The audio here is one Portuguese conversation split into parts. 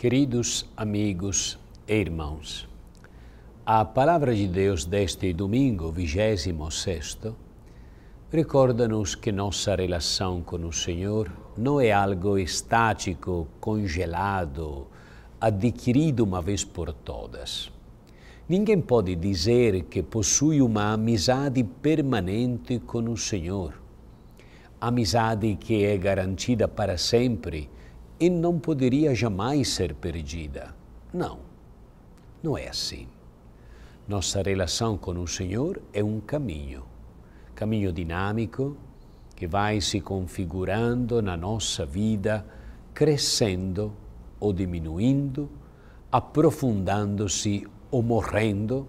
Queridos amigos e irmãos, a palavra de Deus deste domingo 26 recorda-nos que nossa relação com o Senhor não é algo estático, congelado, adquirido uma vez por todas. Ninguém pode dizer que possui uma amizade permanente com o Senhor, amizade que é garantida para sempre e não poderia jamais ser perdida. Não, não é assim. Nossa relação com o Senhor é um caminho, caminho dinâmico que vai se configurando na nossa vida, crescendo ou diminuindo, aprofundando-se ou morrendo,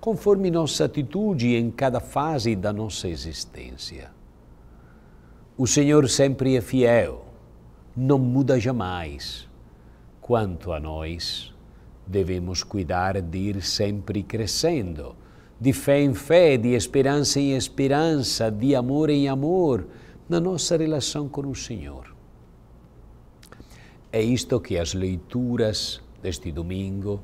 conforme nossa atitude em cada fase da nossa existência. O Senhor sempre é fiel não muda jamais. Quanto a nós, devemos cuidar de ir sempre crescendo, de fé em fé, de esperança em esperança, de amor em amor, na nossa relação com o Senhor. É isto que as leituras deste domingo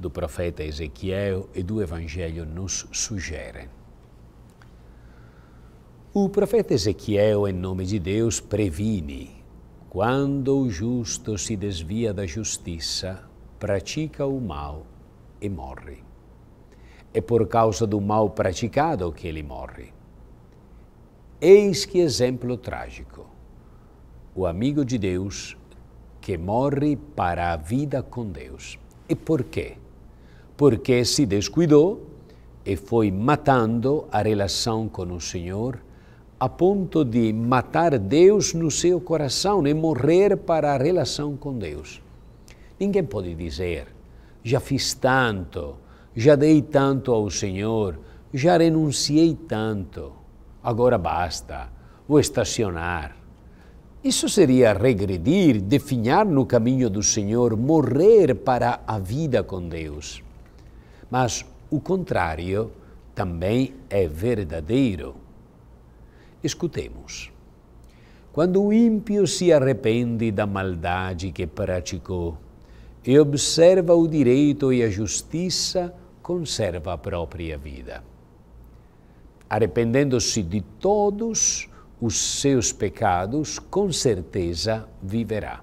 do profeta Ezequiel e do Evangelho nos sugerem. O profeta Ezequiel, em nome de Deus, previne quando o justo se desvia da justiça, pratica o mal e morre. É por causa do mal praticado que ele morre. Eis que exemplo trágico. O amigo de Deus que morre para a vida com Deus. E por quê? Porque se descuidou e foi matando a relação com o Senhor a ponto de matar Deus no seu coração e né? morrer para a relação com Deus. Ninguém pode dizer, já fiz tanto, já dei tanto ao Senhor, já renunciei tanto, agora basta, vou estacionar. Isso seria regredir, definhar no caminho do Senhor, morrer para a vida com Deus. Mas o contrário também é verdadeiro. Escutemos. Quando o ímpio se arrepende da maldade que praticou e observa o direito e a justiça, conserva a própria vida. Arrependendo-se de todos os seus pecados, com certeza viverá,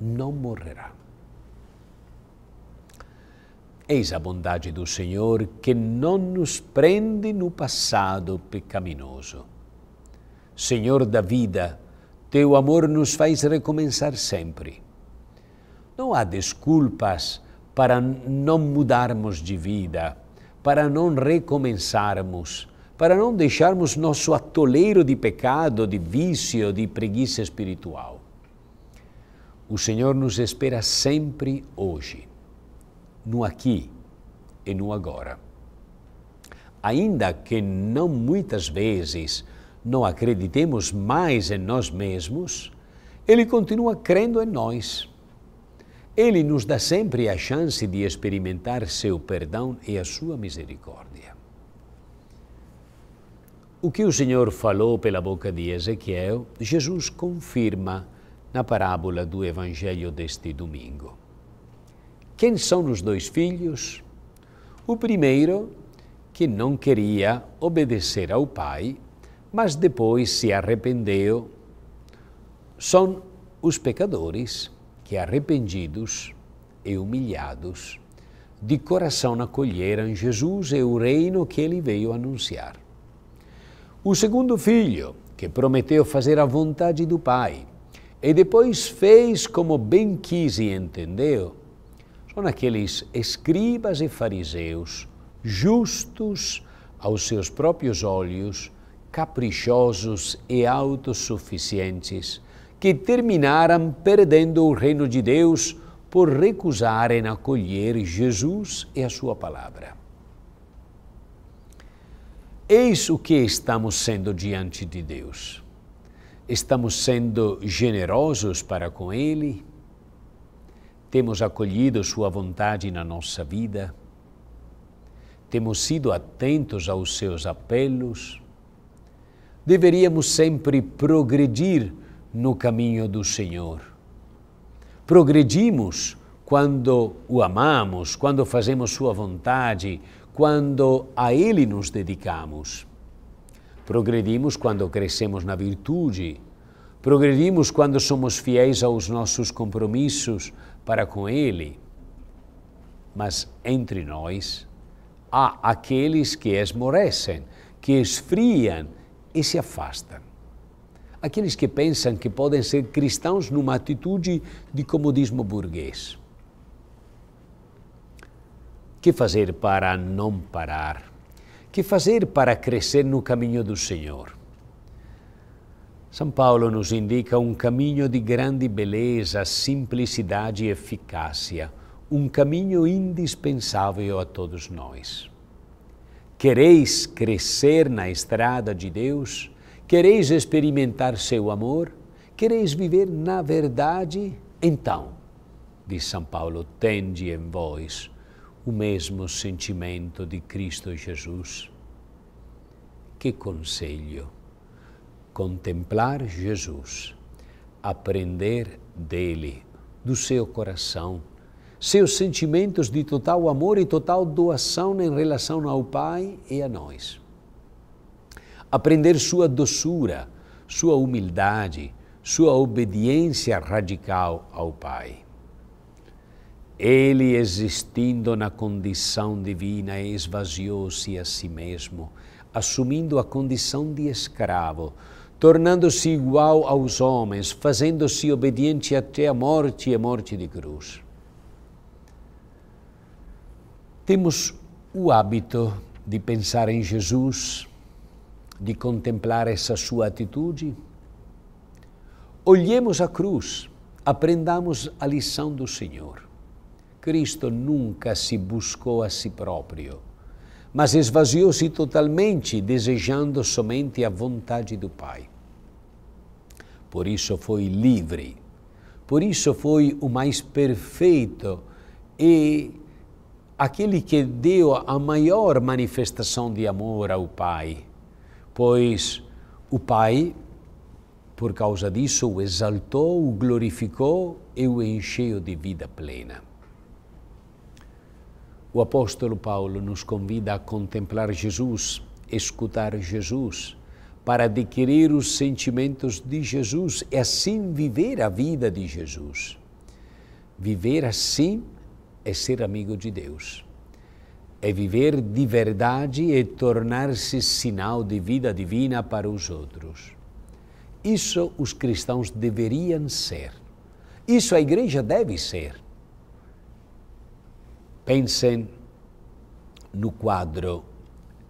não morrerá. Eis a bondade do Senhor que não nos prende no passado pecaminoso Senhor da vida, teu amor nos faz recomeçar sempre. Não há desculpas para não mudarmos de vida, para não recomeçarmos, para não deixarmos nosso atoleiro de pecado, de vício, de preguiça espiritual. O Senhor nos espera sempre hoje, no aqui e no agora. Ainda que não muitas vezes não acreditemos mais em nós mesmos, Ele continua crendo em nós. Ele nos dá sempre a chance de experimentar seu perdão e a sua misericórdia. O que o Senhor falou pela boca de Ezequiel, Jesus confirma na parábola do Evangelho deste domingo. Quem são os dois filhos? O primeiro, que não queria obedecer ao pai mas depois se arrependeu, são os pecadores que, arrependidos e humilhados, de coração acolheram Jesus e o reino que ele veio anunciar. O segundo filho, que prometeu fazer a vontade do Pai e depois fez como bem quis e entendeu, são aqueles escribas e fariseus justos aos seus próprios olhos caprichosos e autossuficientes, que terminaram perdendo o reino de Deus por recusarem acolher Jesus e a sua palavra. Eis o que estamos sendo diante de Deus. Estamos sendo generosos para com Ele? Temos acolhido Sua vontade na nossa vida? Temos sido atentos aos seus apelos? deveríamos sempre progredir no caminho do Senhor. Progredimos quando o amamos, quando fazemos Sua vontade, quando a Ele nos dedicamos. Progredimos quando crescemos na virtude, progredimos quando somos fiéis aos nossos compromissos para com Ele. Mas entre nós há aqueles que esmorecem, que esfriam e se afastam. Aqueles que pensam que podem ser cristãos numa atitude de comodismo burguês. Que fazer para não parar? Que fazer para crescer no caminho do Senhor? São Paulo nos indica um caminho de grande beleza, simplicidade e eficácia, um caminho indispensável a todos nós. Quereis crescer na estrada de Deus? Quereis experimentar seu amor? Quereis viver na verdade? Então, diz São Paulo, tende em vós o mesmo sentimento de Cristo Jesus. Que conselho! Contemplar Jesus, aprender dele, do seu coração seus sentimentos de total amor e total doação em relação ao Pai e a nós. Aprender sua doçura, sua humildade, sua obediência radical ao Pai. Ele, existindo na condição divina, esvaziou-se a si mesmo, assumindo a condição de escravo, tornando-se igual aos homens, fazendo-se obediente até a morte e morte de cruz. Temos o hábito de pensar em Jesus, de contemplar essa sua atitude. Olhemos a cruz, aprendamos a lição do Senhor. Cristo nunca se buscou a si próprio, mas esvaziou-se totalmente, desejando somente a vontade do Pai. Por isso foi livre, por isso foi o mais perfeito e aquele que deu a maior manifestação de amor ao Pai, pois o Pai, por causa disso, o exaltou, o glorificou e o encheu de vida plena. O apóstolo Paulo nos convida a contemplar Jesus, escutar Jesus, para adquirir os sentimentos de Jesus e assim viver a vida de Jesus. Viver assim é ser amigo de Deus. É viver de verdade e tornar-se sinal de vida divina para os outros. Isso os cristãos deveriam ser. Isso a igreja deve ser. Pensem no quadro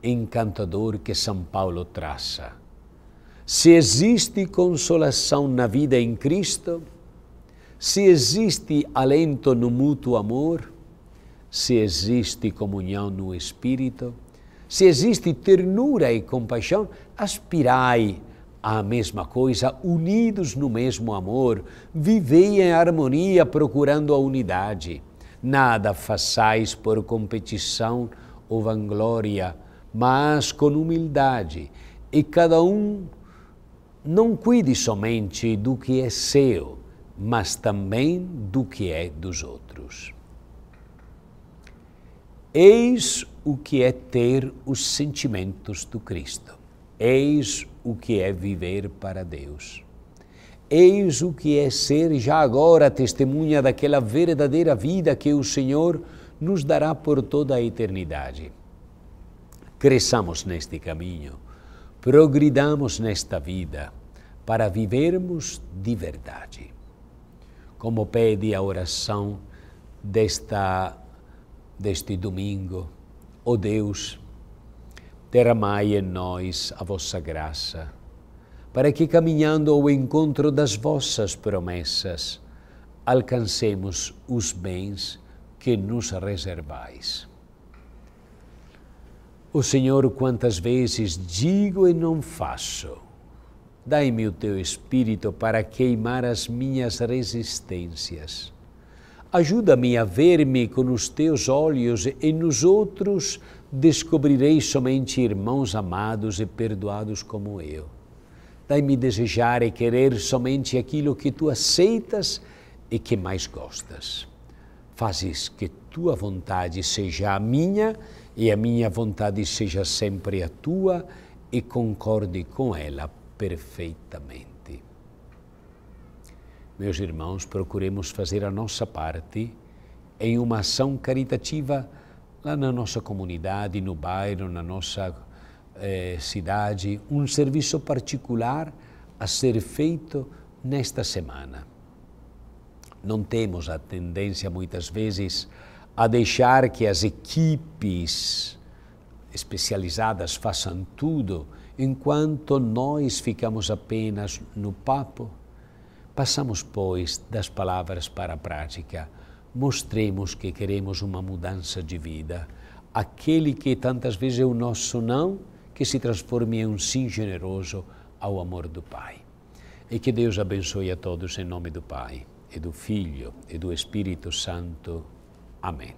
encantador que São Paulo traça. Se existe consolação na vida em Cristo, se existe alento no mútuo amor, se existe comunhão no Espírito, se existe ternura e compaixão, aspirai à mesma coisa, unidos no mesmo amor, vivei em harmonia procurando a unidade. Nada façais por competição ou vanglória, mas com humildade, e cada um não cuide somente do que é seu, mas também do que é dos outros. Eis o que é ter os sentimentos do Cristo. Eis o que é viver para Deus. Eis o que é ser já agora testemunha daquela verdadeira vida que o Senhor nos dará por toda a eternidade. Cresçamos neste caminho, progridamos nesta vida, para vivermos de verdade como pede a oração desta, deste domingo. Ó oh Deus, derramai em nós a vossa graça, para que, caminhando ao encontro das vossas promessas, alcancemos os bens que nos reservais. O Senhor, quantas vezes digo e não faço, Dai-me o teu espírito para queimar as minhas resistências. Ajuda-me a ver-me com os teus olhos e nos outros descobrirei somente irmãos amados e perdoados como eu. Dai-me desejar e querer somente aquilo que tu aceitas e que mais gostas. Fazes que tua vontade seja a minha e a minha vontade seja sempre a tua e concorde com ela perfeitamente. Meus irmãos, procuremos fazer a nossa parte em uma ação caritativa lá na nossa comunidade, no bairro, na nossa eh, cidade, um serviço particular a ser feito nesta semana. Não temos a tendência, muitas vezes, a deixar que as equipes especializadas façam tudo Enquanto nós ficamos apenas no papo, passamos, pois, das palavras para a prática. Mostremos que queremos uma mudança de vida. Aquele que tantas vezes é o nosso não, que se transforme em um sim generoso ao amor do Pai. E que Deus abençoe a todos em nome do Pai, e do Filho, e do Espírito Santo. Amém.